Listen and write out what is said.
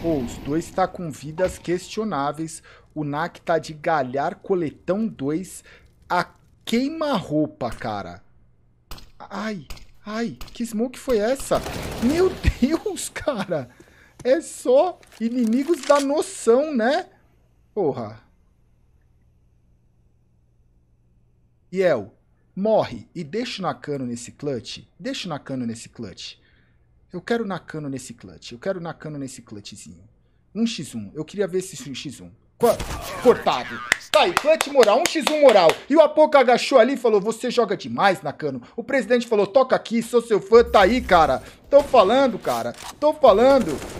Pô, os dois está com vidas questionáveis. O Nak tá de galhar coletão 2. A queima-roupa, cara. Ai, ai, que smoke foi essa? Meu Deus, cara. É só inimigos da noção, né? Porra. Yel, morre e deixa o Nakano nesse clutch. Deixa o Nakano nesse clutch. Eu quero Nakano nesse clutch. Eu quero Nakano nesse clutchzinho. 1x1. Eu queria ver esse 1x1. É cortado. Tá aí, clutch moral, 1x1 moral. E o Apoca agachou ali e falou: Você joga demais, Nakano. O presidente falou: Toca aqui, sou seu fã, tá aí, cara. Tô falando, cara. Tô falando.